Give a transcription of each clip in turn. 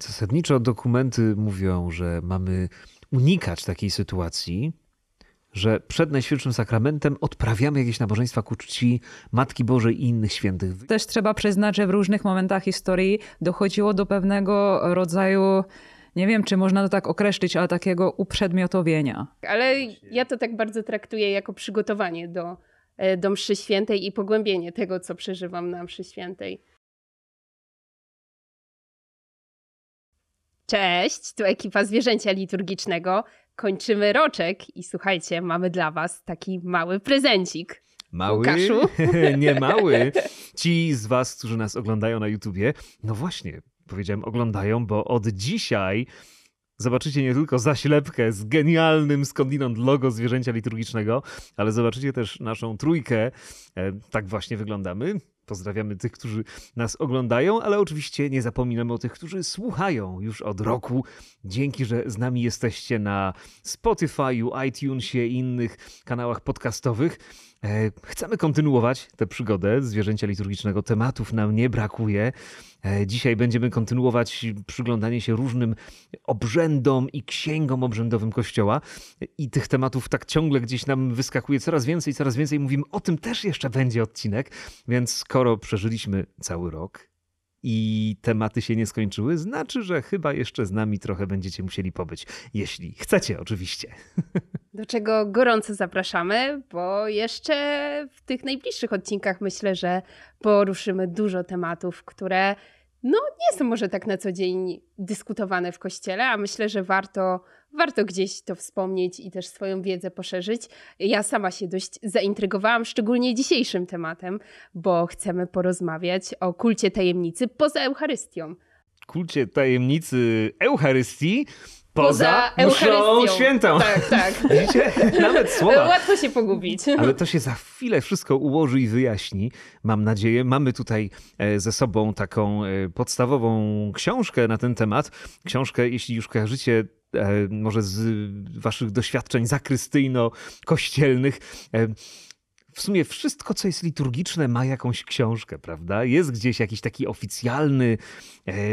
Zasadniczo dokumenty mówią, że mamy unikać takiej sytuacji, że przed Najświętszym Sakramentem odprawiamy jakieś nabożeństwa ku czci Matki Bożej i innych świętych. Też trzeba przyznać, że w różnych momentach historii dochodziło do pewnego rodzaju nie wiem, czy można to tak określić, ale takiego uprzedmiotowienia. Ale ja to tak bardzo traktuję jako przygotowanie do, e, do mszy świętej i pogłębienie tego, co przeżywam na mszy świętej. Cześć, tu ekipa Zwierzęcia Liturgicznego. Kończymy roczek i słuchajcie, mamy dla was taki mały prezencik. Mały? Łukaszu? Nie mały. Ci z was, którzy nas oglądają na YouTubie, no właśnie, powiedziałem oglądają, bo od dzisiaj zobaczycie nie tylko zaślepkę z genialnym skądinąd logo zwierzęcia liturgicznego, ale zobaczycie też naszą trójkę. E, tak właśnie wyglądamy. Pozdrawiamy tych, którzy nas oglądają, ale oczywiście nie zapominamy o tych, którzy słuchają już od roku. Dzięki, że z nami jesteście na Spotify, iTunesie i innych kanałach podcastowych. E, chcemy kontynuować tę przygodę zwierzęcia liturgicznego. Tematów nam nie brakuje. E, dzisiaj będziemy kontynuować przyglądanie się różnym obrzędom i księgom obrzędowym Kościoła. I tych tematów tak ciągle gdzieś nam wyskakuje coraz więcej, coraz więcej. Mówimy, o tym też jeszcze będzie odcinek. Więc skoro przeżyliśmy cały rok, i tematy się nie skończyły, znaczy, że chyba jeszcze z nami trochę będziecie musieli pobyć. Jeśli chcecie, oczywiście. Do czego gorąco zapraszamy, bo jeszcze w tych najbliższych odcinkach myślę, że poruszymy dużo tematów, które no nie są może tak na co dzień dyskutowane w kościele, a myślę, że warto, warto gdzieś to wspomnieć i też swoją wiedzę poszerzyć. Ja sama się dość zaintrygowałam, szczególnie dzisiejszym tematem, bo chcemy porozmawiać o kulcie tajemnicy poza Eucharystią kulcie tajemnicy Eucharystii, Poza, poza muszą świętą. Tak, tak. Widzicie? Nawet słowa. Łatwo się pogubić. Ale to się za chwilę wszystko ułoży i wyjaśni. Mam nadzieję. Mamy tutaj e, ze sobą taką e, podstawową książkę na ten temat. Książkę, jeśli już kojarzycie e, może z waszych doświadczeń zakrystyjno-kościelnych w sumie wszystko, co jest liturgiczne, ma jakąś książkę, prawda? Jest gdzieś jakiś taki oficjalny e, e,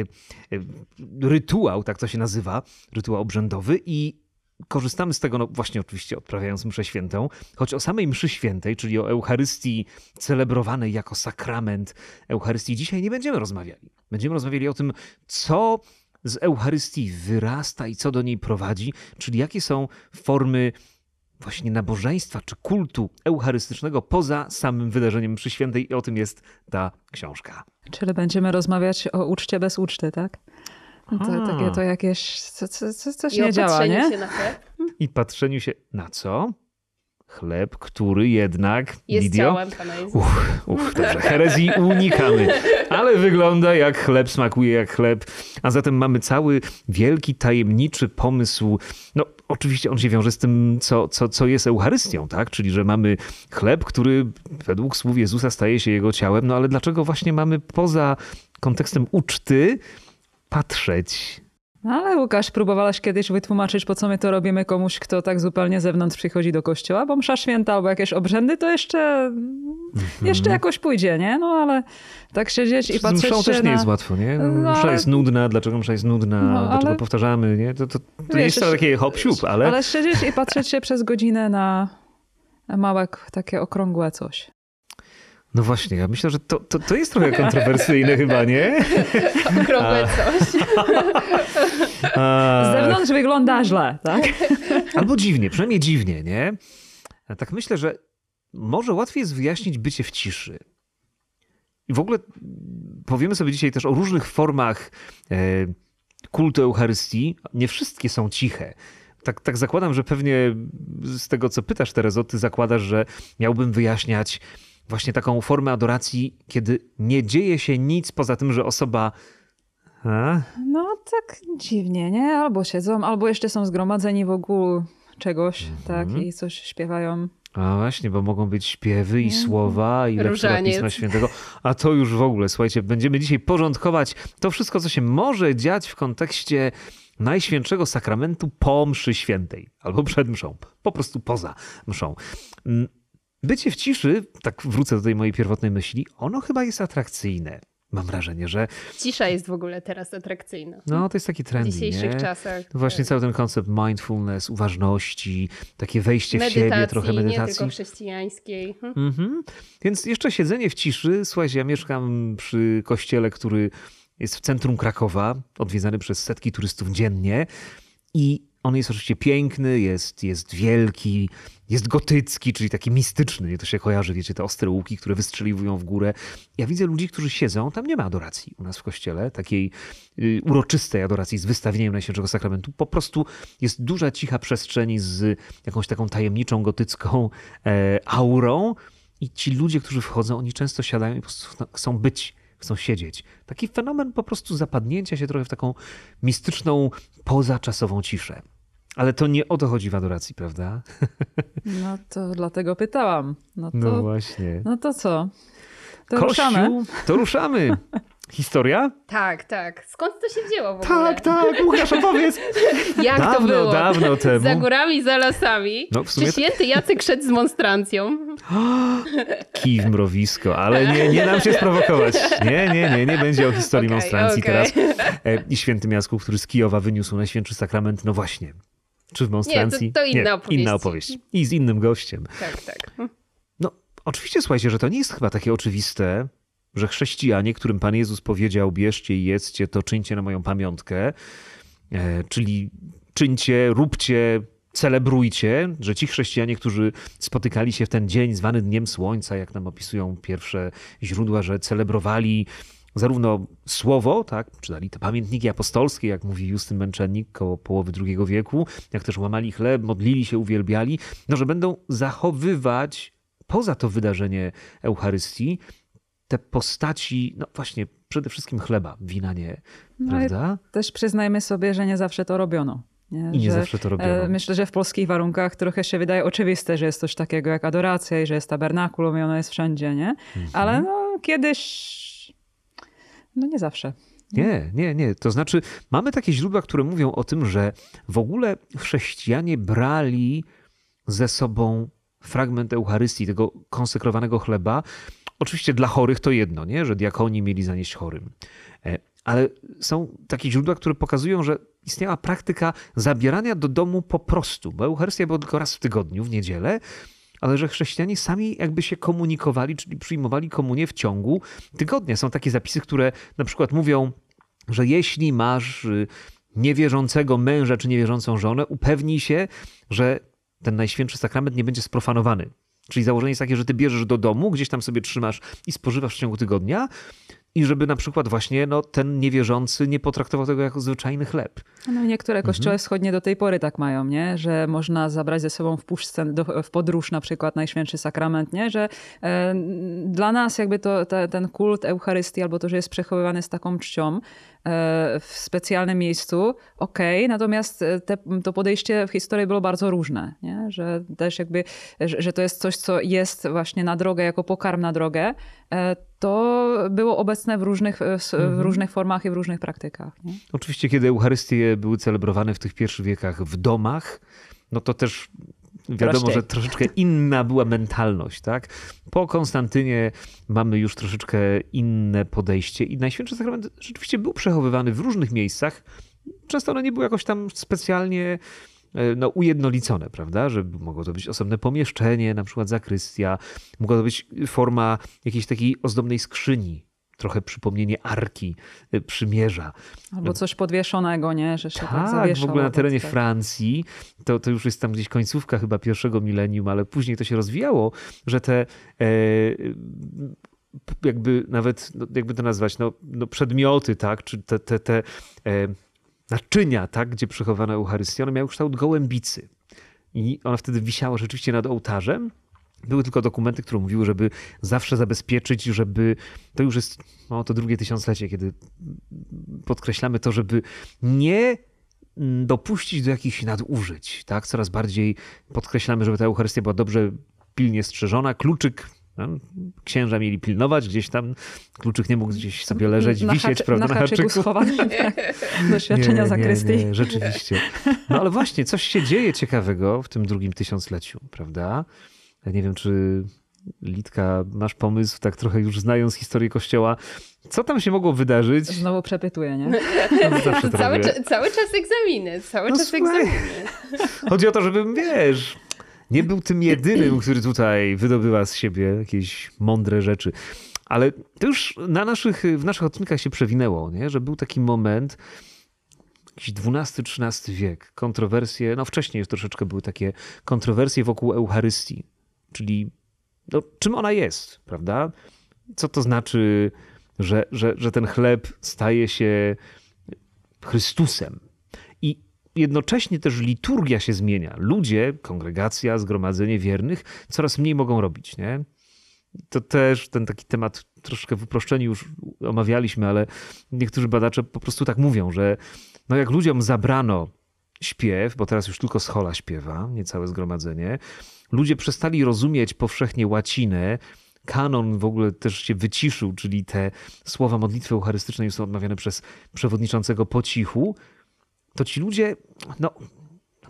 rytuał, tak to się nazywa, rytuał obrzędowy i korzystamy z tego, no właśnie oczywiście odprawiając mszę świętą, choć o samej mszy świętej, czyli o Eucharystii celebrowanej jako sakrament Eucharystii, dzisiaj nie będziemy rozmawiali. Będziemy rozmawiali o tym, co z Eucharystii wyrasta i co do niej prowadzi, czyli jakie są formy właśnie nabożeństwa czy kultu eucharystycznego poza samym wydarzeniem przy świętej i o tym jest ta książka. Czyli będziemy rozmawiać o uczcie bez uczty, tak? No to, takie to jakieś, co, co, co, coś I nie działa, nie? I patrzeniu się na co? Chleb, który jednak. Jest Lidio, ciałem Pana Jezusa. Uff, uf, dobrze. Herezji unikamy. Ale wygląda jak chleb, smakuje jak chleb. A zatem mamy cały wielki, tajemniczy pomysł. No, oczywiście on się wiąże z tym, co, co, co jest Eucharystią, tak? Czyli, że mamy chleb, który według słów Jezusa staje się jego ciałem. No ale dlaczego właśnie mamy poza kontekstem uczty patrzeć no, ale Łukasz, próbowałaś kiedyś wytłumaczyć, po co my to robimy komuś, kto tak zupełnie zewnątrz przychodzi do kościoła, bo msza święta albo jakieś obrzędy to jeszcze, mhm. jeszcze jakoś pójdzie, nie? No ale tak siedzieć i patrzeć Mszą też nie jest łatwo, nie? No, msza ale... jest nudna, dlaczego msza jest nudna, no, dlaczego powtarzamy, nie? To, to, no, to Wiesz, nie jest to takie hop ale... Ale siedzieć i patrzeć się przez godzinę na małe takie okrągłe coś. No właśnie, ja myślę, że to, to, to jest trochę kontrowersyjne chyba, nie? Okrągłecość. Z zewnątrz wygląda źle, tak? Albo dziwnie, przynajmniej dziwnie, nie? Ja tak myślę, że może łatwiej jest wyjaśnić bycie w ciszy. I w ogóle powiemy sobie dzisiaj też o różnych formach e, kultu Eucharystii. Nie wszystkie są ciche. Tak, tak zakładam, że pewnie z tego, co pytasz, o ty zakładasz, że miałbym wyjaśniać właśnie taką formę adoracji, kiedy nie dzieje się nic poza tym, że osoba. A? E? No tak dziwnie, nie? Albo siedzą, albo jeszcze są zgromadzeni w ogóle czegoś, mhm. tak, i coś śpiewają. A właśnie, bo mogą być śpiewy i słowa i lepsze Pisma Świętego. A to już w ogóle, słuchajcie, będziemy dzisiaj porządkować to wszystko, co się może dziać w kontekście Najświętszego Sakramentu po mszy świętej albo przed mszą, po prostu poza mszą. Mm, Bycie w ciszy, tak wrócę do tej mojej pierwotnej myśli, ono chyba jest atrakcyjne. Mam wrażenie, że. Cisza jest w ogóle teraz atrakcyjna. No, to jest taki trend. W dzisiejszych nie? czasach. Właśnie tak. cały ten koncept mindfulness, uważności, takie wejście medytacji, w siebie, trochę medytacji. Nie tylko chrześcijańskiej. Mhm. mhm. Więc jeszcze siedzenie w ciszy. Słuchajcie, ja mieszkam przy kościele, który jest w centrum Krakowa, odwiedzany przez setki turystów dziennie. I on jest oczywiście piękny, jest, jest wielki, jest gotycki, czyli taki mistyczny. To się kojarzy, wiecie, te ostre łuki, które wystrzeliwują w górę. Ja widzę ludzi, którzy siedzą, tam nie ma adoracji u nas w kościele, takiej y, uroczystej adoracji z wystawieniem Najświętszego Sakramentu. Po prostu jest duża, cicha przestrzeń z jakąś taką tajemniczą, gotycką e, aurą. I ci ludzie, którzy wchodzą, oni często siadają i po prostu chcą być chcą siedzieć. Taki fenomen po prostu zapadnięcia się trochę w taką mistyczną, pozaczasową ciszę. Ale to nie o to chodzi w adoracji, prawda? No to dlatego pytałam. No, to, no właśnie. No to co? To Kościół, ruszamy. To ruszamy. Historia? Tak, tak. Skąd to się wzięło w ogóle? Tak, tak, Łukasz, opowiedz! Jak dawno, to było? Dawno temu. Za górami, za lasami. No, w sumie... Czy święty Jacek szedł z monstrancją? Kij w mrowisko, ale nie, nie dam się sprowokować. Nie, nie, nie, nie będzie o historii okay, monstrancji okay. teraz. E, I święty Jacku, który z Kijowa wyniósł na święty sakrament, no właśnie. Czy w monstrancji? Nie, to, to inna, nie, opowieść. inna opowieść. I z innym gościem. Tak, tak. No, oczywiście słuchajcie, że to nie jest chyba takie oczywiste, że chrześcijanie, którym Pan Jezus powiedział: bierzcie i jedzcie, to czyńcie na moją pamiątkę, e, czyli czyńcie, róbcie, celebrujcie, że ci chrześcijanie, którzy spotykali się w ten dzień zwany Dniem Słońca, jak nam opisują pierwsze źródła, że celebrowali zarówno słowo, tak, czytali te pamiętniki apostolskie, jak mówi Justyn Męczennik koło połowy II wieku, jak też łamali chleb, modlili się, uwielbiali, no że będą zachowywać poza to wydarzenie Eucharystii te postaci, no właśnie, przede wszystkim chleba, wina nie, no prawda? Też przyznajmy sobie, że nie zawsze to robiono. Nie? I nie że, zawsze to robiono. E, myślę, że w polskich warunkach trochę się wydaje oczywiste, że jest coś takiego jak adoracja i że jest tabernakulum i ono jest wszędzie, nie? Mhm. Ale no, kiedyś, no nie zawsze. Nie, nie, nie. To znaczy, mamy takie źródła, które mówią o tym, że w ogóle chrześcijanie brali ze sobą fragment Eucharystii, tego konsekrowanego chleba, Oczywiście dla chorych to jedno, nie? że diakoni mieli zanieść chorym. E, ale są takie źródła, które pokazują, że istniała praktyka zabierania do domu po prostu, bo Eucharystia była tylko raz w tygodniu, w niedzielę, ale że chrześcijanie sami jakby się komunikowali, czyli przyjmowali komunię w ciągu tygodnia. Są takie zapisy, które na przykład mówią, że jeśli masz y, niewierzącego męża czy niewierzącą żonę, upewnij się, że ten najświętszy sakrament nie będzie sprofanowany. Czyli założenie jest takie, że ty bierzesz do domu, gdzieś tam sobie trzymasz i spożywasz w ciągu tygodnia, i żeby na przykład właśnie no, ten niewierzący nie potraktował tego jako zwyczajny chleb. No, niektóre mhm. kościoły mhm. wschodnie do tej pory tak mają, nie? że można zabrać ze sobą w puszce, do, w podróż na przykład Najświętszy Sakrament, nie? że e, dla nas jakby to, te, ten kult Eucharystii albo to, że jest przechowywany z taką czcią, E, w specjalnym miejscu, okej, okay, natomiast e, te, to podejście w historii było bardzo różne, nie? że też jakby, że, że to jest coś, co jest właśnie na drogę, jako pokarm na drogę, e, to było obecne w różnych, w mhm. różnych formach i w różnych praktykach. Nie? Oczywiście, kiedy Eucharystie były celebrowane w tych pierwszych wiekach w domach, no to też wiadomo, że troszeczkę inna była mentalność, tak? Po Konstantynie mamy już troszeczkę inne podejście i Najświętszy Sakrament rzeczywiście był przechowywany w różnych miejscach. Często ono nie było jakoś tam specjalnie e, no, ujednolicone, prawda? Że mogło to być osobne pomieszczenie, na przykład zakrystia, mogła to być forma jakiejś takiej ozdobnej skrzyni, trochę przypomnienie Arki y, Przymierza. Albo y, coś podwieszonego, nie? Że się tak, tak w ogóle na tak terenie tak. Francji, to, to już jest tam gdzieś końcówka chyba pierwszego milenium, ale później to się rozwijało, że te e, jakby nawet, no, jakby to nazwać, no, no przedmioty, tak, czy te, te, te e, naczynia, tak, gdzie przechowano Eucharystię, one miały kształt gołębicy. I ona wtedy wisiała rzeczywiście nad ołtarzem, były tylko dokumenty, które mówiły, żeby zawsze zabezpieczyć, żeby to już jest no, to drugie tysiąclecie, kiedy podkreślamy to, żeby nie dopuścić do jakichś nadużyć. Tak? Coraz bardziej podkreślamy, żeby ta Eucharystia była dobrze pilnie strzeżona. Kluczyk no, Księża mieli pilnować gdzieś tam, kluczyk nie mógł gdzieś sobie leżeć, na wisieć, haczy, prawda? Na haczyku, haczyku. schowany, tak. doświadczenia zakrysty. Rzeczywiście. No ale właśnie, coś się dzieje ciekawego w tym drugim tysiącleciu, prawda? Ja nie wiem, czy Litka, masz pomysł, tak trochę już znając historię kościoła, co tam się mogło wydarzyć? Znowu przepytuję, nie? No, zawsze cały, cały czas egzaminy, cały no, czas słuchaj. egzaminy. Chodzi o to, żebym, wiesz, nie był tym jedynym, który tutaj wydobywa z siebie jakieś mądre rzeczy. Ale to już na naszych, w naszych odcinkach się przewinęło, nie? że był taki moment, jakiś XII-XIII wiek, kontrowersje, no wcześniej już troszeczkę były takie kontrowersje wokół Eucharystii. Czyli no, czym ona jest, prawda? Co to znaczy, że, że, że ten chleb staje się Chrystusem? I jednocześnie też liturgia się zmienia. Ludzie, kongregacja, zgromadzenie wiernych coraz mniej mogą robić, nie? To też ten taki temat troszkę w uproszczeniu już omawialiśmy, ale niektórzy badacze po prostu tak mówią, że no jak ludziom zabrano śpiew, bo teraz już tylko schola śpiewa, niecałe zgromadzenie, ludzie przestali rozumieć powszechnie łacinę, kanon w ogóle też się wyciszył, czyli te słowa modlitwy eucharystycznej są odmawiane przez przewodniczącego po cichu, to ci ludzie no,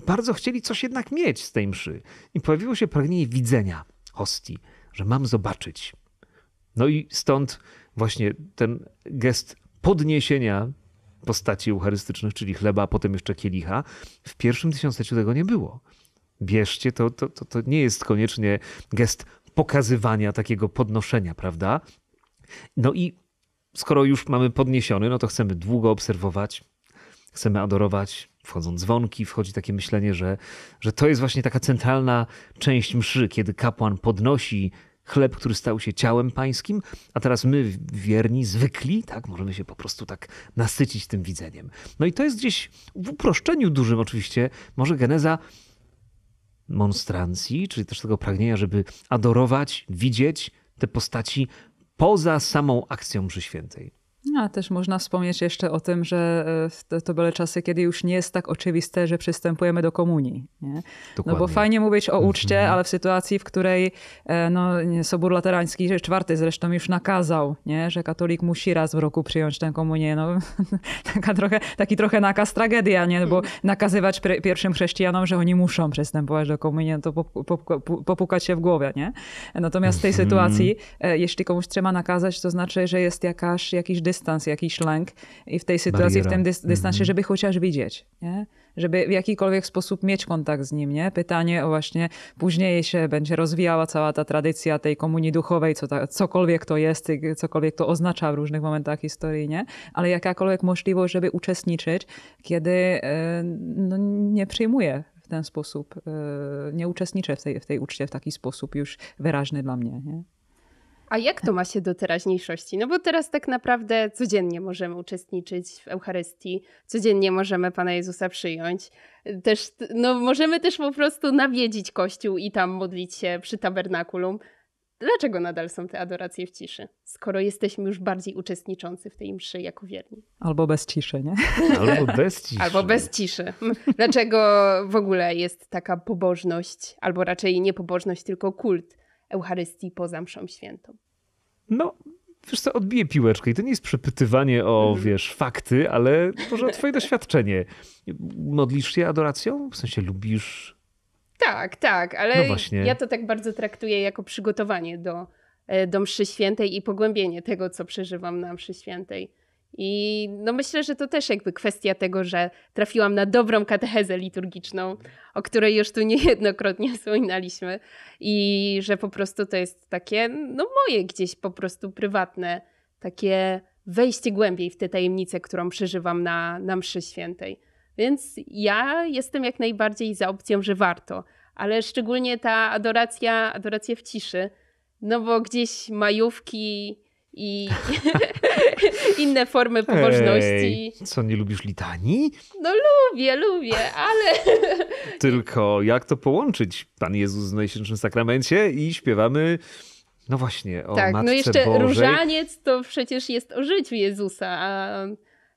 bardzo chcieli coś jednak mieć z tej mszy. I pojawiło się pragnienie widzenia hostii, że mam zobaczyć. No i stąd właśnie ten gest podniesienia postaci eucharystycznych, czyli chleba, a potem jeszcze kielicha, w pierwszym tysiącleciu tego nie było bierzcie, to, to, to, to nie jest koniecznie gest pokazywania, takiego podnoszenia, prawda? No i skoro już mamy podniesiony, no to chcemy długo obserwować, chcemy adorować, wchodzą dzwonki, wchodzi takie myślenie, że, że to jest właśnie taka centralna część mszy, kiedy kapłan podnosi chleb, który stał się ciałem pańskim, a teraz my, wierni, zwykli, tak, możemy się po prostu tak nasycić tym widzeniem. No i to jest gdzieś w uproszczeniu dużym oczywiście, może geneza monstrancji, czyli też tego pragnienia, żeby adorować, widzieć te postaci poza samą akcją mszy świętej. No, a też można wspomnieć jeszcze o tym, że e, to, to były czasy, kiedy już nie jest tak oczywiste, że przystępujemy do komunii. Nie? No bo fajnie mówić o uczcie, mm -hmm. ale w sytuacji, w której e, no, Sobór Laterański IV zresztą już nakazał, nie? że katolik musi raz w roku przyjąć tę komunię. No, taka trochę, taki trochę nakaz tragedia, nie? No bo mhm. nakazywać pierwszym chrześcijanom, że oni muszą przystępować do komunii, no to pop, pop, popukać się w głowę. Nie? Natomiast w tej mm -hmm. sytuacji, e, jeśli komuś trzeba nakazać, to znaczy, że jest jakaś, jakiś dystans dystans, jakiś lęk i w tej sytuacji, Bariera. w tym mhm. dystansie, mm -hmm. żeby chociaż widzieć, nie? żeby w jakikolwiek sposób mieć kontakt z nim. Nie? Pytanie o właśnie, później się będzie rozwijała cała ta tradycja tej komunii duchowej, co ta, cokolwiek to jest, y, cokolwiek to oznacza w różnych momentach historii, nie? ale jakakolwiek możliwość, żeby uczestniczyć, kiedy y, no, nie przyjmuje w ten sposób, y, nie uczestniczę w tej, w tej uczcie w taki sposób już wyraźny dla mnie. Nie? A jak to ma się do teraźniejszości? No bo teraz tak naprawdę codziennie możemy uczestniczyć w Eucharystii, codziennie możemy Pana Jezusa przyjąć. Też, no, możemy też po prostu nawiedzić Kościół i tam modlić się przy tabernakulum. Dlaczego nadal są te adoracje w ciszy, skoro jesteśmy już bardziej uczestniczący w tej mszy jako wierni? Albo bez ciszy, nie? Albo bez ciszy. Albo bez ciszy. Dlaczego w ogóle jest taka pobożność, albo raczej nie pobożność, tylko kult? Eucharystii poza mszą świętą. No, wiesz co, odbiję piłeczkę i to nie jest przepytywanie o, mm. wiesz, fakty, ale może o twoje doświadczenie. Modlisz się adoracją? W sensie lubisz... Tak, tak, ale no ja to tak bardzo traktuję jako przygotowanie do, e, do mszy świętej i pogłębienie tego, co przeżywam na mszy świętej. I no myślę, że to też jakby kwestia tego, że trafiłam na dobrą katechezę liturgiczną, o której już tu niejednokrotnie wspominaliśmy i że po prostu to jest takie, no moje gdzieś po prostu prywatne, takie wejście głębiej w tę tajemnicę, którą przeżywam na, na mszy świętej. Więc ja jestem jak najbardziej za opcją, że warto, ale szczególnie ta adoracja, adoracja w ciszy, no bo gdzieś majówki, i inne formy pobożności. Ej, co, nie lubisz litanii? No lubię, lubię, ale... Tylko jak to połączyć, Pan Jezus w Najświętszym Sakramencie i śpiewamy... No właśnie, o Tak, no Matce no jeszcze Bożej. różaniec to przecież jest o życiu Jezusa, a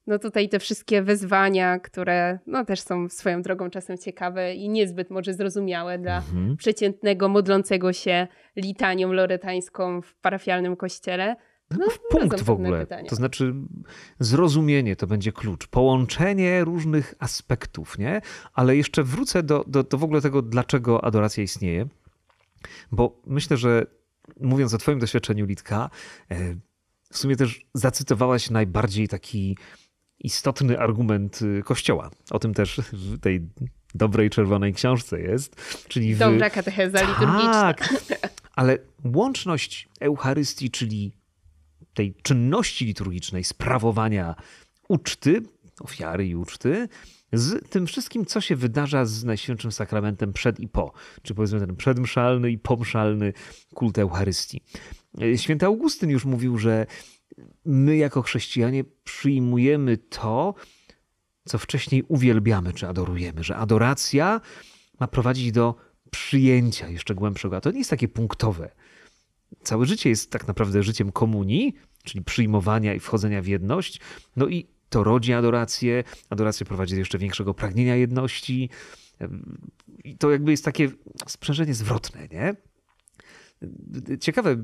no tutaj te wszystkie wezwania, które no też są swoją drogą czasem ciekawe i niezbyt może zrozumiałe dla mhm. przeciętnego modlącego się litanią loretańską w parafialnym kościele, no, punkt w ogóle. To znaczy zrozumienie to będzie klucz, połączenie różnych aspektów, nie? Ale jeszcze wrócę do, do, do w ogóle tego, dlaczego adoracja istnieje, bo myślę, że mówiąc o twoim doświadczeniu, Litka, e, w sumie też zacytowałaś najbardziej taki istotny argument y, Kościoła. O tym też w tej dobrej czerwonej książce jest. Czyli w... Dobra katecheza tak, Ale łączność Eucharystii, czyli tej czynności liturgicznej, sprawowania uczty, ofiary i uczty, z tym wszystkim, co się wydarza z Najświętszym Sakramentem przed i po, czy powiedzmy ten przedmszalny i pomszalny kult Eucharystii. E, święty Augustyn już mówił, że my jako chrześcijanie przyjmujemy to, co wcześniej uwielbiamy czy adorujemy, że adoracja ma prowadzić do przyjęcia jeszcze głębszego, a to nie jest takie punktowe całe życie jest tak naprawdę życiem komunii, czyli przyjmowania i wchodzenia w jedność. No i to rodzi adorację. Adoracja prowadzi do jeszcze większego pragnienia jedności. I to jakby jest takie sprzężenie zwrotne, nie? Ciekawe,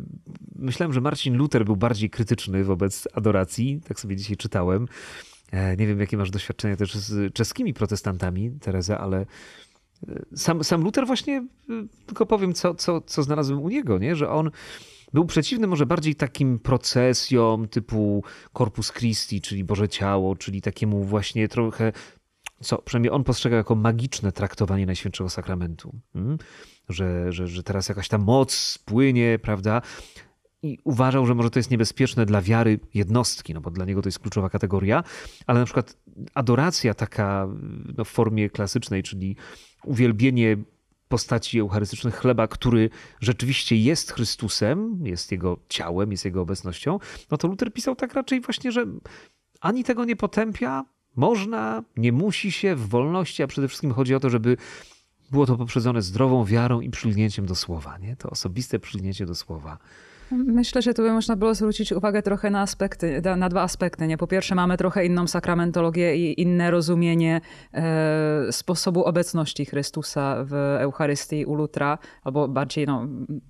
myślałem, że Marcin Luther był bardziej krytyczny wobec adoracji, tak sobie dzisiaj czytałem. E, nie wiem, jakie masz doświadczenia też z czeskimi protestantami, Teresa, ale sam, sam Luther właśnie, y, tylko powiem, co, co, co znalazłem u niego, nie? że on był przeciwny może bardziej takim procesjom typu Corpus Christi, czyli Boże Ciało, czyli takiemu właśnie trochę, co przynajmniej on postrzega jako magiczne traktowanie Najświętszego Sakramentu. Hmm? Że, że, że teraz jakaś ta moc spłynie, prawda? i uważał, że może to jest niebezpieczne dla wiary jednostki, no bo dla niego to jest kluczowa kategoria, ale na przykład adoracja taka no, w formie klasycznej, czyli uwielbienie postaci eucharystycznych chleba, który rzeczywiście jest Chrystusem, jest jego ciałem, jest jego obecnością, no to Luther pisał tak raczej właśnie, że ani tego nie potępia, można, nie musi się w wolności, a przede wszystkim chodzi o to, żeby było to poprzedzone zdrową wiarą i przylgnięciem do słowa, nie? To osobiste przylgnięcie do słowa. Myślę, że tu by można było zwrócić uwagę trochę na aspekty, na dwa aspekty. Nie? Po pierwsze, mamy trochę inną sakramentologię i inne rozumienie e, sposobu obecności Chrystusa w Eucharystii u Lutra, albo bardziej no,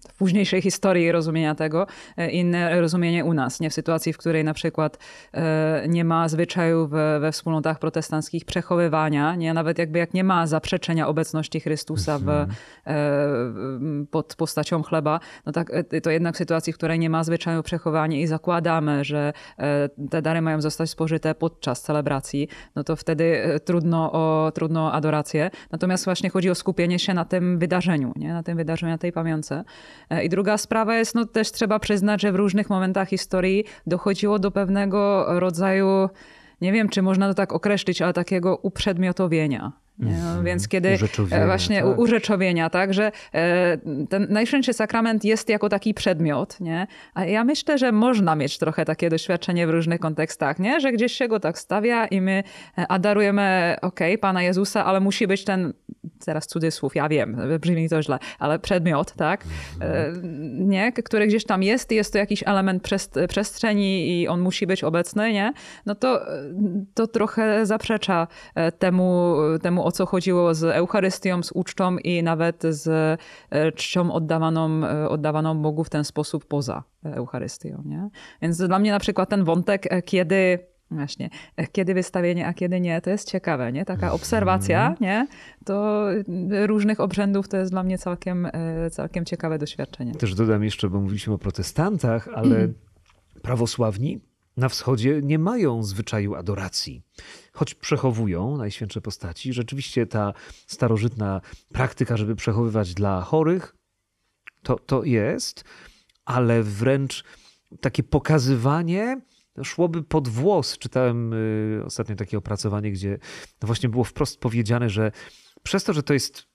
w późniejszej historii rozumienia tego, e, inne rozumienie u nas. Nie? W sytuacji, w której na przykład e, nie ma zwyczaju we, we wspólnotach protestanckich przechowywania, nie? nawet jakby jak nie ma zaprzeczenia obecności Chrystusa w, mhm. e, pod postacią chleba, no tak, e, to jednak w sytuacji, populacji, nie ma zwyczaju przechowania i zakładamy, że e, te dary mają zostać spożyte podczas celebracji, no to wtedy e, trudno o, trudno o adorację. Natomiast właśnie chodzi o skupienie się na tym wydarzeniu, nie? na tym wydarzeniu, na tej pamiątce. E, I druga sprawa jest, no też trzeba przyznać, że w różnych momentach historii dochodziło do pewnego rodzaju nie wiem, czy można to tak określić, ale takiego uprzedmiotowienia. No, więc kiedy e, urzeczowienia, właśnie tak. urzeczowienia, tak, że e, ten Najświętszy Sakrament jest jako taki przedmiot, nie? A ja myślę, że można mieć trochę takie doświadczenie w różnych kontekstach, nie? Że gdzieś się go tak stawia i my e, adarujemy, okej, okay, Pana Jezusa, ale musi być ten teraz cudzysłów, ja wiem, brzmi to źle, ale przedmiot, tak, e, nie, który gdzieś tam jest jest to jakiś element przestrzeni i on musi być obecny, nie, no to, e, to trochę zaprzecza e, temu, temu, o co chodziło z Eucharystią, z ucztą i nawet z czcią oddawaną, oddawaną Bogu w ten sposób poza Eucharystią, nie. Więc dla mnie na przykład ten wątek, kiedy Właśnie. E, kiedy wystawienie, a kiedy nie, to jest ciekawe, nie? Taka mhm. obserwacja, nie? To y, różnych obrzędów to jest dla mnie całkiem, e, całkiem ciekawe doświadczenie. Też dodam jeszcze, bo mówiliśmy o protestantach, ale mhm. prawosławni na wschodzie nie mają zwyczaju adoracji. Choć przechowują najświętsze postaci, rzeczywiście ta starożytna praktyka, żeby przechowywać dla chorych, to, to jest, ale wręcz takie pokazywanie szłoby pod włos. Czytałem y, ostatnio takie opracowanie, gdzie no właśnie było wprost powiedziane, że przez to, że to jest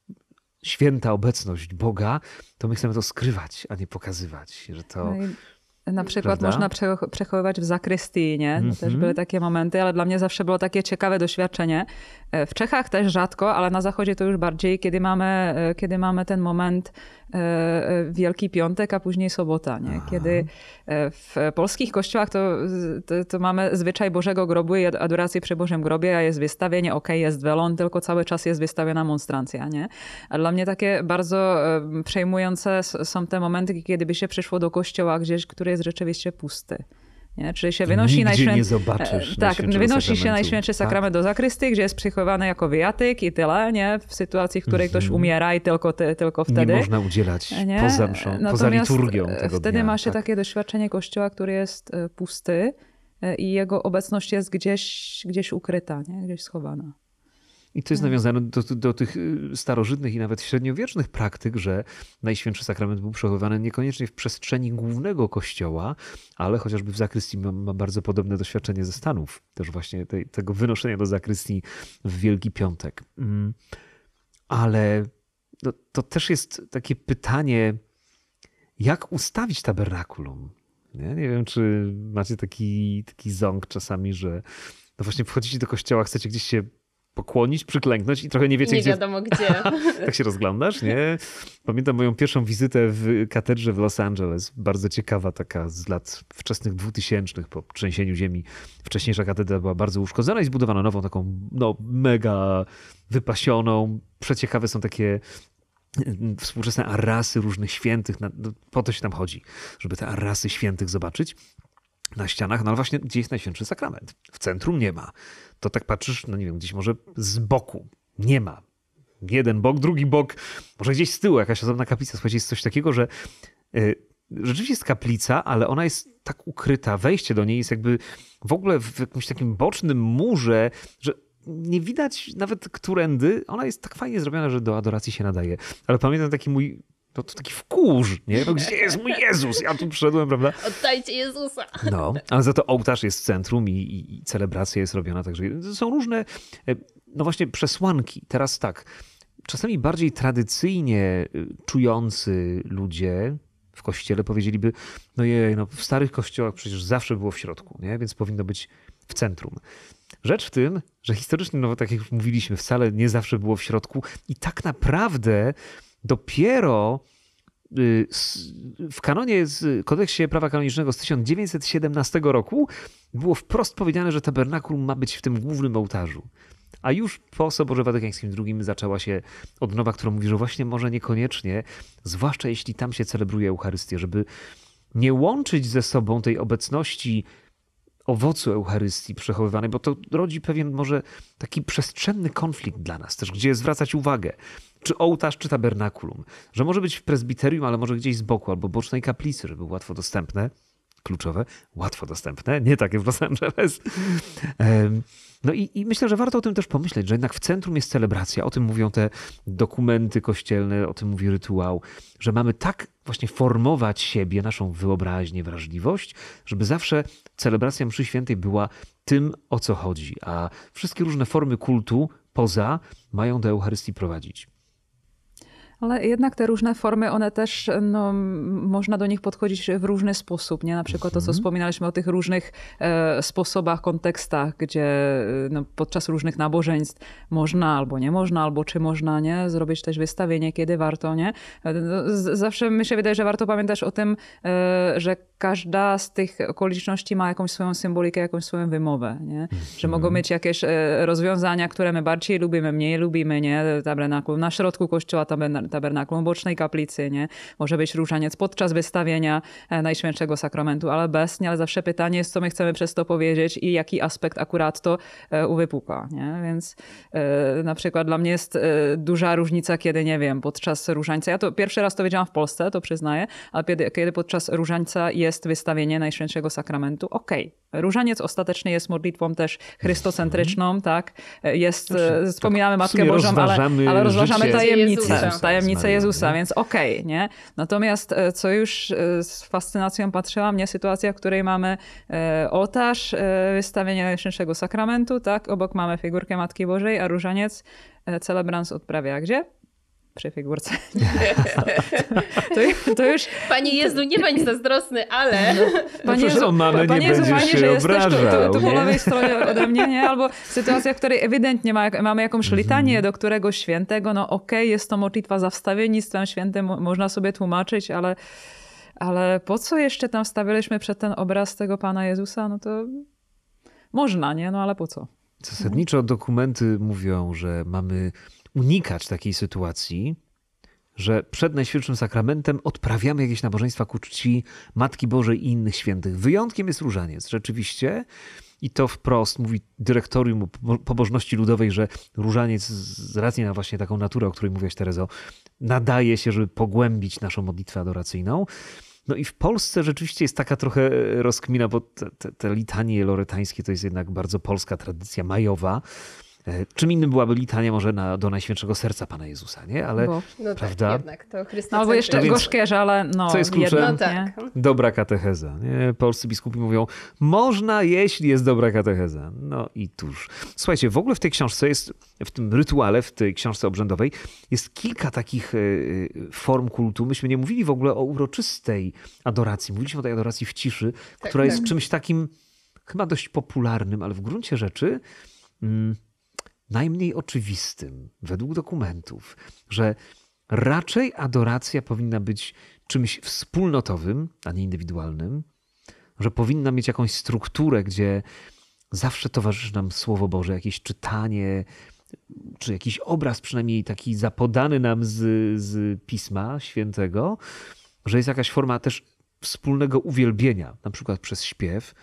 święta obecność Boga, to my chcemy to skrywać, a nie pokazywać, że to... No na przykład Prawda? można przechowywać w zakrystii, nie? To mm -hmm. też mhm. były takie momenty, ale dla mnie zawsze było takie ciekawe doświadczenie, E, w Czechach też rzadko, ale na zachodzie to już bardziej, kiedy mamy, e, kiedy mamy ten moment e, Wielki Piątek, a później sobota. Nie? Kiedy w polskich kościołach to, to, to mamy zwyczaj Bożego Grobu i adoracji przy Bożym Grobie, a jest wystawienie, ok, jest welon, tylko cały czas jest wystawiona monstrancja. Nie? A dla mnie takie bardzo przejmujące są te momenty, kiedy by się przyszło do kościoła gdzieś, który jest rzeczywiście pusty. Nie? Czyli się wynosi najświętszy. zobaczysz. E, tak, wynosi się najświętszy tak? sakrament tak? do zakrysty, gdzie jest przychowany jako wyjatyk i tyle, nie? W sytuacji, w której ktoś mhm. umiera i tylko, te, tylko wtedy. Nie można udzielać nie? poza mszą, poza e, liturgią tego Wtedy dnia, ma się tak? takie doświadczenie kościoła, który jest e, pusty i jego obecność jest gdzieś, gdzieś ukryta, nie? gdzieś schowana. I to jest mhm. nawiązane do, do tych y, starożytnych i nawet średniowiecznych praktyk, że Najświętszy Sakrament był przechowywany niekoniecznie w przestrzeni głównego kościoła, ale chociażby w zakrystii mam, bardzo podobne doświadczenie ze Stanów, też właśnie te, tego wynoszenia do zakrystii w Wielki Piątek. Mm. Ale to, no, to też jest takie pytanie, jak ustawić tabernakulum? Nie, nie wiem, czy macie taki, taki ząg czasami, że no właśnie wchodzicie do kościoła, chcecie gdzieś się pokłonić, przyklęknąć i trochę nie wiecie, nie gdzie... Nie wiadomo gdzie. tak się rozglądasz, nie? Pamiętam moją pierwszą wizytę w katedrze w Los Angeles. Bardzo ciekawa taka z lat wczesnych dwutysięcznych po trzęsieniu ziemi. Wcześniejsza katedra była bardzo uszkodzona i zbudowano nową taką no, mega wypasioną. Przeciekawe są takie mm, współczesne arasy różnych świętych. No, po to się tam chodzi, żeby te arasy świętych zobaczyć na ścianach, no ale właśnie gdzie jest Najświętszy Sakrament? W centrum nie ma. To tak patrzysz, no nie wiem, gdzieś może z boku. Nie ma. Jeden bok, drugi bok, może gdzieś z tyłu jakaś osobna kaplica. Słuchajcie, jest coś takiego, że y, rzeczywiście jest kaplica, ale ona jest tak ukryta, wejście do niej jest jakby w ogóle w jakimś takim bocznym murze, że nie widać nawet którędy. Ona jest tak fajnie zrobiona, że do adoracji się nadaje. Ale pamiętam taki mój to, to taki wkurz, nie? No, gdzie jest mój Jezus? Ja tu przyszedłem, prawda? Oddajcie Jezusa. No, ale za to ołtarz jest w centrum i, i, i celebracja jest robiona także. Są różne, e, no właśnie, przesłanki. Teraz tak, czasami bardziej tradycyjnie e, czujący ludzie, w kościele powiedzieliby, no jej, no w starych kościołach przecież zawsze było w środku, nie? więc powinno być w centrum. Rzecz w tym, że historycznie, no tak jak już mówiliśmy, wcale nie zawsze było w środku i tak naprawdę dopiero y, w kanonie, w kodeksie prawa kanonicznego z 1917 roku było wprost powiedziane, że tabernakulum ma być w tym głównym ołtarzu. A już po Soborze Watykańskim II zaczęła się odnowa, która mówi, że właśnie może niekoniecznie, zwłaszcza jeśli tam się celebruje Eucharystię, żeby nie łączyć ze sobą tej obecności owocu Eucharystii przechowywanej, bo to rodzi pewien może taki przestrzenny konflikt dla nas też, gdzie zwracać uwagę czy ołtarz, czy tabernakulum. Że może być w prezbiterium, ale może gdzieś z boku albo bocznej kaplicy, żeby było łatwo dostępne. Kluczowe, łatwo dostępne, nie takie w Los Angeles. No i, i, myślę, że warto o tym też pomyśleć, że jednak w centrum jest celebracja. O tym mówią te dokumenty kościelne, o tym mówi rytuał, że mamy tak właśnie formować siebie, naszą wyobraźnię, wrażliwość, żeby zawsze celebracja mszy świętej była tym, o co chodzi, a wszystkie różne formy kultu poza mają do Eucharystii prowadzić. Ale jednak te różne formy, one też, no, można do nich podchodzić w różny sposób, nie? Na przykład to, co mhm. wspominaliśmy o tych różnych e, sposobach, kontekstach, gdzie e, no, podczas różnych nabożeństw można albo nie można, albo czy można, nie? Zrobić też wystawienie, kiedy warto, nie? E, no, zawsze mi się wydaje, że warto pamiętać o tym, e, że każda z tych okoliczności ma jakąś swoją symbolikę, jakąś swoją wymowę, nie? Że mhm. mogą mieć jakieś e, rozwiązania, które my bardziej lubimy, mniej lubimy, nie? Tabernakulum na środku kościoła, tabernakulum bocznej kaplicy, nie? Może być różaniec podczas wystawienia e, Najświętszego Sakramentu, ale bez, nie? Ale zawsze pytanie jest, co my chcemy przez to powiedzieć i jaki aspekt akurat to e, uwypukla, nie? Więc na przykład dla mnie jest duża różnica, kiedy, nie wiem, podczas różańca, ja to pierwszy raz to wiedziałam w Polsce, to przyznaję, ale kiedy, kiedy podczas różańca jest jest wystawienie Najświętszego Sakramentu. Okej, okay. różaniec ostatecznie jest modlitwą też chrystocentryczną, mhm. tak? Jest, Proszę, znaczy, e, wspominamy tak, Matkę Bożą, ale, ale, rozważamy tajemnicę, Jezusa. tajemnicę Jezusa, więc okej, okay, nie? Natomiast e, co już e, z fascynacją patrzyła mnie sytuacja, w której mamy ołtarz, wystawienie Najświętszego Sakramentu, tak? Obok mamy figurkę Matki Bożej, a różaniec celebrans odprawia gdzie? przy figurce. To, to, już... Panie Jezu, nie bądź zazdrosny, ale... No, panie Jezu, no, mamy, nie panie Jezu, panie, że jesteś tu, tu, tu po lewej stronie ode mnie, nie? Albo sytuacja, w której ewidentnie ma, mamy jakąś mhm. litanię do któregoś świętego, no okej, okay, jest to modlitwa za wstawiennictwem świętym, można sobie tłumaczyć, ale, ale po co jeszcze tam stawialiśmy przed ten obraz tego Pana Jezusa? No to można, nie? No ale po co? Zasadniczo dokumenty mówią, że mamy unikać takiej sytuacji, że przed Najświętszym Sakramentem odprawiamy jakieś nabożeństwa ku czci Matki Bożej i innych świętych. Wyjątkiem jest różaniec, rzeczywiście. I to wprost mówi dyrektorium pobożności ludowej, że różaniec z racji na właśnie taką naturę, o której mówiłaś Terezo, nadaje się, żeby pogłębić naszą modlitwę adoracyjną. No i w Polsce rzeczywiście jest taka trochę rozkmina, bo te, te, te litanie loretańskie to jest jednak bardzo polska tradycja majowa. E, czym innym byłaby litania może na, do Najświętszego Serca Pana Jezusa, nie? Ale, no tak, prawda? Tak, jednak to Chrystusa. No, albo jeszcze no gorzkie, ale no, co jest kluczem? No tak. Dobra katecheza. Nie? Polscy biskupi mówią, można, jeśli jest dobra katecheza. No i tuż. Słuchajcie, w ogóle w tej książce jest, w tym rytuale, w tej książce obrzędowej, jest kilka takich e, e, form kultu. Myśmy nie mówili w ogóle o uroczystej adoracji. Mówiliśmy o tej adoracji w ciszy, tak, która tak. jest czymś takim chyba dość popularnym, ale w gruncie rzeczy... Mm, najmniej oczywistym, według dokumentów, że raczej adoracja powinna być czymś wspólnotowym, a nie indywidualnym, że powinna mieć jakąś strukturę, gdzie zawsze towarzyszy nam Słowo Boże, jakieś czytanie, czy jakiś obraz przynajmniej taki zapodany nam z, z Pisma Świętego, że jest jakaś forma też wspólnego uwielbienia, na przykład przez śpiew,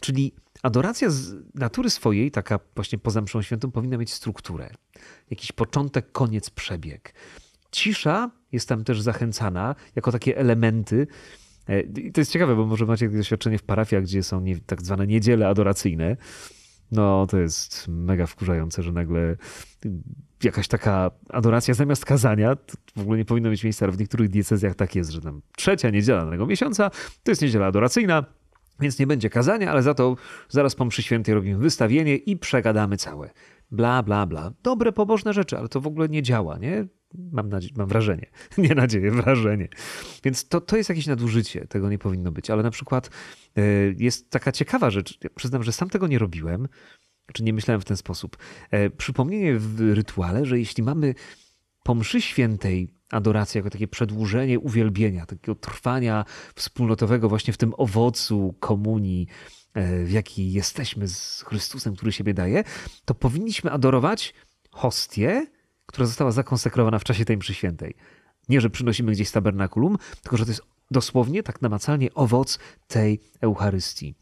czyli Adoracja z natury swojej, taka właśnie poza mszą świętą, powinna mieć strukturę. Jakiś początek, koniec, przebieg. Cisza jest tam też zachęcana jako takie elementy. E, I to jest ciekawe, bo może macie doświadczenie w parafiach, gdzie są nie, tak zwane niedziele adoracyjne. No, to jest mega wkurzające, że nagle jakaś taka adoracja zamiast kazania, to w ogóle nie powinno mieć miejsca, ale w niektórych diecezjach tak jest, że tam trzecia niedziela danego miesiąca to jest niedziela adoracyjna, więc nie będzie kazania, ale za to zaraz po mszy świętej robimy wystawienie i przegadamy całe. Bla, bla, bla. Dobre, pobożne rzeczy, ale to w ogóle nie działa, nie? Mam, nadzie- mam wrażenie, nie nadzieję, wrażenie. Więc to, to jest jakieś nadużycie, tego nie powinno być. Ale na przykład e, jest taka ciekawa rzecz. Ja przyznam, że sam tego nie robiłem, czy nie myślałem w ten sposób. E, przypomnienie w rytuale, że jeśli mamy po mszy świętej adoracja jako takie przedłużenie uwielbienia, takiego trwania wspólnotowego właśnie w tym owocu komunii, e, w jaki jesteśmy z Chrystusem, który siebie daje, to powinniśmy adorować hostię, która została zakonsekrowana w czasie tej mszy świętej. Nie, że przynosimy gdzieś tabernakulum, tylko że to jest dosłownie, tak namacalnie owoc tej Eucharystii.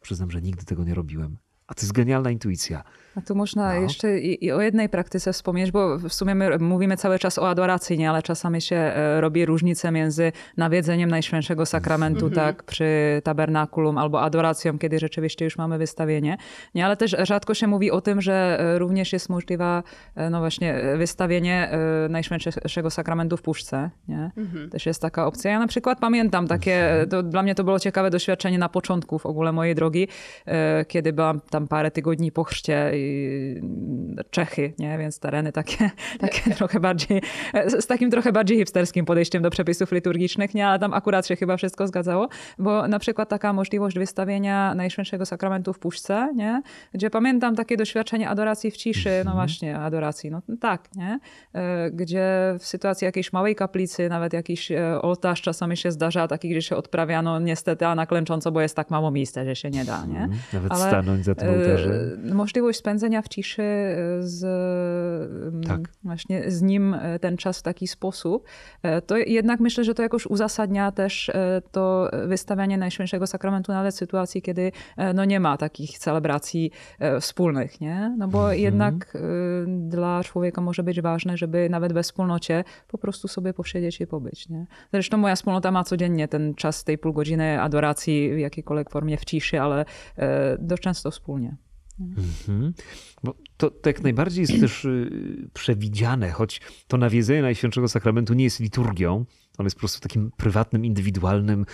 Przyznam, że nigdy tego nie robiłem. A to jest genialna intuicja. A tu można no. jeszcze i, i, o jednej praktyce wspomnieć, bo w sumie my mówimy cały czas o adoracji, nie? ale czasami się e, robi różnicę między nawiedzeniem Najświętszego Sakramentu mm -hmm. tak, przy tabernakulum albo adoracją, kiedy rzeczywiście już mamy wystawienie. Nie? Ale też rzadko się mówi o tym, że e, również jest możliwa e, no właśnie wystawienie Najświętszego Sakramentu w puszce. Nie? Mm -hmm. Też jest taka opcja. Ja na przykład pamiętam takie, to, dla mnie to było ciekawe doświadczenie na początku w ogóle mojej drogi, kiedy byłam tam parę tygodni po chrzcie Mm, Czechy, nie? więc tereny takie, takie trochę bardziej, z takim trochę bardziej hipsterskim podejściem do przepisów liturgicznych, nie? ale tam akurat się chyba wszystko zgadzało, bo na przykład taka możliwość wystawienia Najświętszego Sakramentu w puszce, nie? gdzie pamiętam takie doświadczenie adoracji w ciszy, no mhm. właśnie, adoracji, no tak, nie? E, gdzie w sytuacji jakiejś małej kaplicy, nawet jakiś e, ołtarz czasami się zdarza, taki, gdzie się odprawiano niestety, a klęcząco, bo jest tak mało miejsca, że się nie da. Nie? Mhm. Nawet Ale, stanąć za tym e, ołtarzem. Możliwość spędzenia w ciszy y, z, tak. właśnie z nim y, ten czas w taki sposób, e, to jednak myślę, że to jakoś uzasadnia też e, to wystawianie Najświętszego Sakramentu nawet w sytuacji, kiedy e, no nie ma takich celebracji wspólnych, nie? No bo mhm. jednak y, dla człowieka może być ważne, żeby nawet we wspólnocie po prostu sobie posiedzieć i pobyć, nie? Zresztą moja wspólnota ma codziennie ten czas tej pół godziny adoracji w jakiejkolwiek formie w ciszy, ale dość często wspólnie. Mhm. Bo to, to jak najbardziej jest też y, przewidziane, choć to nawiedzenie Najświętszego Sakramentu nie jest liturgią, on jest po prostu takim prywatnym, indywidualnym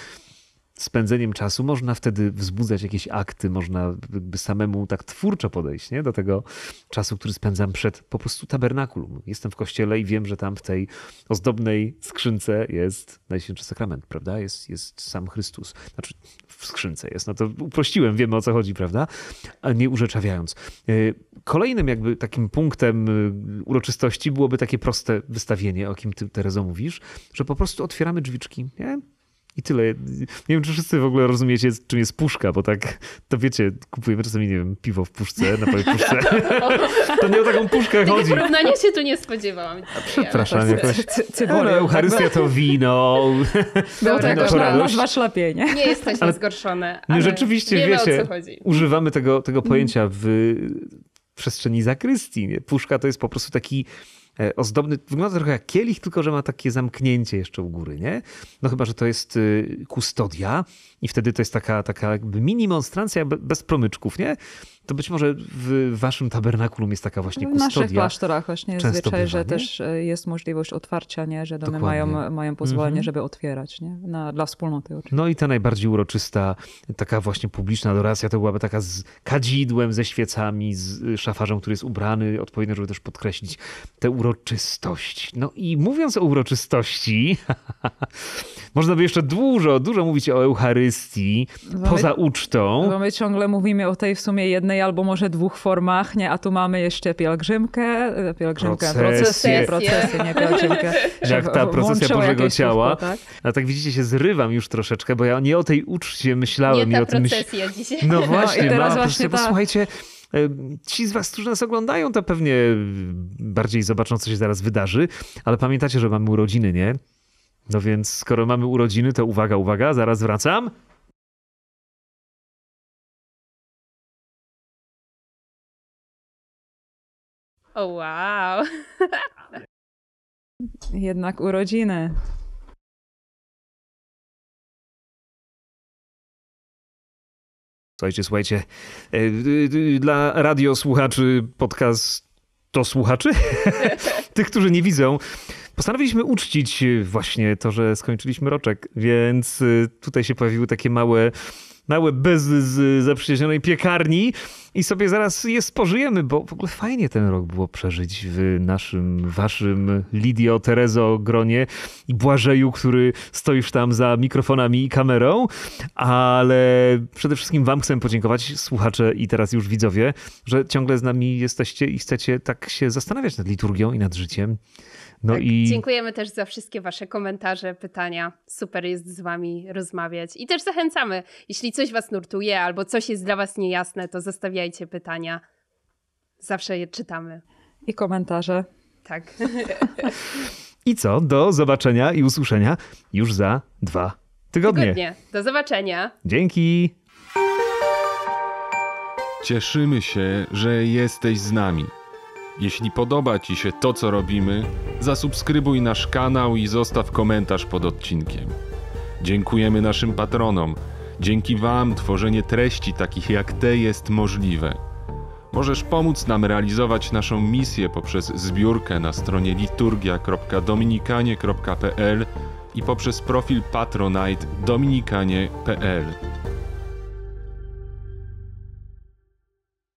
spędzeniem czasu można wtedy wzbudzać jakieś akty, można jakby samemu tak twórczo podejść nie? do tego czasu, który spędzam przed po prostu tabernakulum. Jestem w kościele i wiem, że tam w tej ozdobnej skrzynce jest Najświętszy Sakrament, prawda? Jest, jest sam Chrystus. Znaczy w skrzynce jest, no to uprościłem, wiemy o co chodzi, prawda? A nie urzeczawiając. Y, kolejnym jakby takim punktem y, uroczystości byłoby takie proste wystawienie, o kim ty Terezo mówisz, że po prostu otwieramy drzwiczki, nie? I tyle. Nie wiem, czy wszyscy w ogóle rozumiecie, czym jest puszka, bo tak, to wiecie, kupujemy czasami, nie wiem, piwo w puszce, na puszce. to nie o taką puszkę Tego chodzi. porównania się tu nie spodziewałam. Przepraszam, Ale Eucharystia no, to wino. Było to jakoś dwa szlapie, nie? Nie jesteśmy ale, zgorszone. Ale rzeczywiście, wiemy, wiecie, używamy tego, tego mm. pojęcia w przestrzeni zakrystii. Puszka to jest po prostu taki E, ozdobny. Wygląda trochę jak kielich, tylko że ma takie zamknięcie jeszcze u góry, nie? No chyba, że to jest y, kustodia i wtedy to jest taka, taka jakby mini monstrancja bez promyczków, nie? To być może w waszym tabernakulum jest taka właśnie kustodia. W naszych klasztorach właśnie jest zwyczaj, że też e, jest możliwość otwarcia, nie? że domy mają, mają mhm. pozwolenie, żeby otwierać nie? Na, dla wspólnoty. Oczywiście. No i ta najbardziej uroczysta, taka właśnie publiczna adoracja, to byłaby taka z kadzidłem, ze świecami, z y, szafarzem, który jest ubrany odpowiednio, żeby też podkreślić tę uroczystość. No i mówiąc o uroczystości, można by jeszcze dużo, dużo mówić o Eucharystii, poza ucztą. Bo my ciągle mówimy o tej w sumie jednej jednej albo może dwóch formach, nie? A tu mamy jeszcze pielgrzymkę, e, pielgrzymkę, procesję, procesję, nie pielgrzymkę. Jak ta procesja Bożego Ciała. Słówko, tak? A tak widzicie, się zrywam już troszeczkę, bo ja nie o tej uczcie myślałem. Nie ta i o tym procesja myśl... dzisiaj. No, no właśnie, no, teraz ma, właśnie ta... posłuchajcie... E, ci z Was, którzy nas oglądają, to pewnie bardziej zobaczą, co się zaraz wydarzy, ale pamiętacie, że mamy urodziny, nie? No więc skoro mamy urodziny, to uwaga, uwaga, zaraz wracam. O oh, wow. Jednak urodziny. Słuchajcie, słuchajcie. E, dla radiosłuchaczy podcast to słuchaczy? Tych, którzy nie widzą. Postanowiliśmy uczcić właśnie to, że skończyliśmy roczek, więc e, tutaj się pojawiły takie małe, małe bez z zaprzyjaźnionej piekarni i sobie zaraz je spożyjemy, bo w ogóle fajnie ten rok było przeżyć w naszym, waszym Lidio, Terezo gronie i Błażeju, który stoisz tam za mikrofonami i kamerą, ale przede wszystkim wam chcę podziękować, słuchacze i teraz już widzowie, że ciągle z nami jesteście i chcecie tak się zastanawiać nad liturgią i nad życiem. No tak, i... Dziękujemy też za wszystkie Wasze komentarze, pytania. Super jest z Wami rozmawiać. I też zachęcamy, jeśli coś Was nurtuje albo coś jest dla Was niejasne, to zostawiajcie zadajcie pytania. Zawsze je czytamy. I komentarze. Tak. I co? Do zobaczenia i usłyszenia już za dwa tygodnie. tygodnie. Do zobaczenia. Dzięki. Cieszymy się, że jesteś z nami. Jeśli podoba Ci się to, co robimy, zasubskrybuj nasz kanał i zostaw komentarz pod odcinkiem. Dziękujemy naszym patronom Dzięki Wam tworzenie treści takich jak te jest możliwe. Możesz pomóc nam realizować naszą misję poprzez zbiórkę na stronie liturgia.dominikanie.pl i poprzez profil patronite dominikanie.pl.